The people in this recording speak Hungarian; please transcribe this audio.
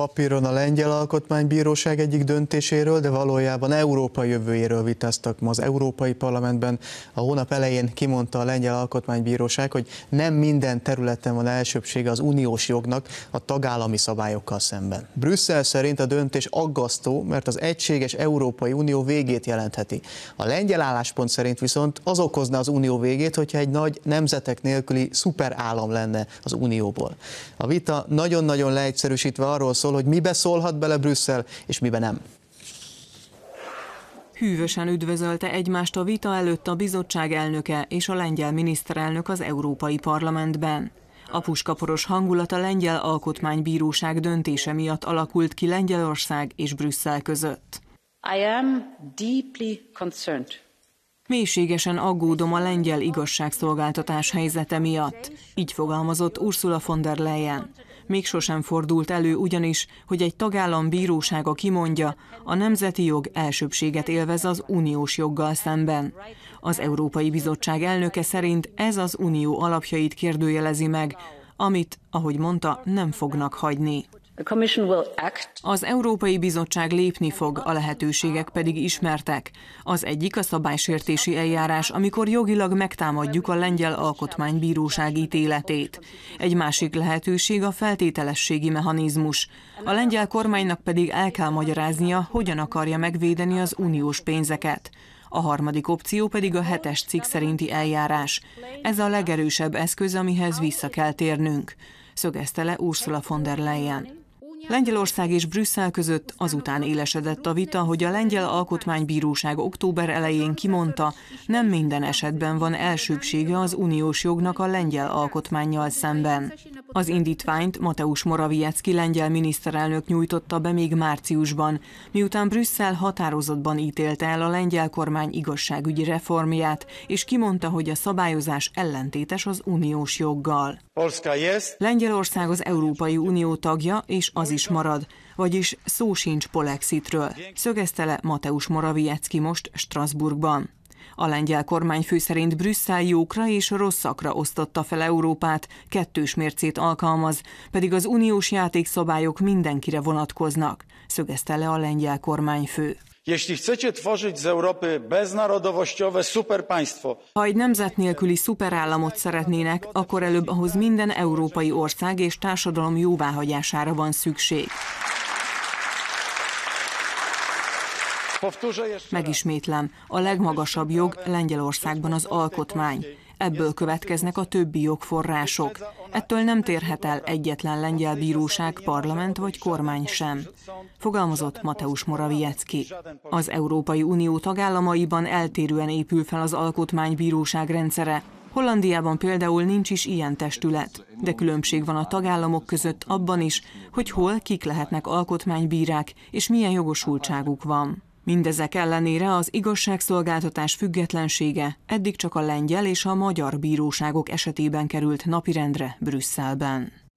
papíron a Lengyel Alkotmánybíróság egyik döntéséről, de valójában Európa jövőjéről vitáztak ma az Európai Parlamentben. A hónap elején kimondta a Lengyel Alkotmánybíróság, hogy nem minden területen van elsőbsége az uniós jognak a tagállami szabályokkal szemben. Brüsszel szerint a döntés aggasztó, mert az egységes Európai Unió végét jelentheti. A lengyel álláspont szerint viszont az okozna az unió végét, hogyha egy nagy nemzetek nélküli szuperállam lenne az unióból. A vita nagyon-nagyon leegyszerűsítve arról szól, szól, hogy mibe szólhat bele Brüsszel, és mibe nem. Hűvösen üdvözölte egymást a vita előtt a bizottság elnöke és a lengyel miniszterelnök az Európai Parlamentben. A puskaporos hangulat a Lengyel Alkotmánybíróság döntése miatt alakult ki Lengyelország és Brüsszel között. I am deeply concerned. Mélységesen aggódom a lengyel igazságszolgáltatás helyzete miatt, így fogalmazott Ursula von der Leyen. Még sosem fordult elő ugyanis, hogy egy tagállam bírósága kimondja, a nemzeti jog elsőbséget élvez az uniós joggal szemben. Az Európai Bizottság elnöke szerint ez az unió alapjait kérdőjelezi meg, amit, ahogy mondta, nem fognak hagyni. Az Európai Bizottság lépni fog, a lehetőségek pedig ismertek. Az egyik a szabálysértési eljárás, amikor jogilag megtámadjuk a lengyel alkotmánybíróság ítéletét. Egy másik lehetőség a feltételességi mechanizmus. A lengyel kormánynak pedig el kell magyaráznia, hogyan akarja megvédeni az uniós pénzeket. A harmadik opció pedig a hetes cikk szerinti eljárás. Ez a legerősebb eszköz, amihez vissza kell térnünk, szögezte le Ursula von der Leyen. Lengyelország és Brüsszel között azután élesedett a vita, hogy a Lengyel Alkotmánybíróság október elején kimondta, nem minden esetben van elsőbsége az uniós jognak a lengyel alkotmányjal szemben. Az indítványt Mateusz Morawiecki lengyel miniszterelnök nyújtotta be még márciusban, miután Brüsszel határozatban ítélte el a lengyel kormány igazságügyi reformját, és kimondta, hogy a szabályozás ellentétes az uniós joggal. Lengyelország az Európai Unió tagja, és az is is marad, vagyis szó sincs polexitről, szögezte le Mateusz Morawiecki most Strasbourgban. A lengyel kormányfő szerint Brüsszel jókra és rosszakra osztotta fel Európát, kettős mércét alkalmaz, pedig az uniós játékszabályok mindenkire vonatkoznak, szögezte le a lengyel kormányfő. Jeśli chcecie tworzyć z Europy beznarodowościowe superpaństwo, Ha egy nemzet nélküli szuperállamot szeretnének, akkor előbb ahhoz minden európai ország és társadalom jóváhagyására van szükség. Megismétlem, a legmagasabb jog Lengyelországban az alkotmány. Ebből következnek a többi jogforrások. Ettől nem térhet el egyetlen lengyel bíróság, parlament vagy kormány sem. Fogalmazott Mateusz Morawiecki. Az Európai Unió tagállamaiban eltérően épül fel az alkotmánybíróság rendszere, Hollandiában például nincs is ilyen testület, de különbség van a tagállamok között abban is, hogy hol kik lehetnek alkotmánybírák és milyen jogosultságuk van. Mindezek ellenére az igazságszolgáltatás függetlensége eddig csak a lengyel és a magyar bíróságok esetében került napirendre Brüsszelben.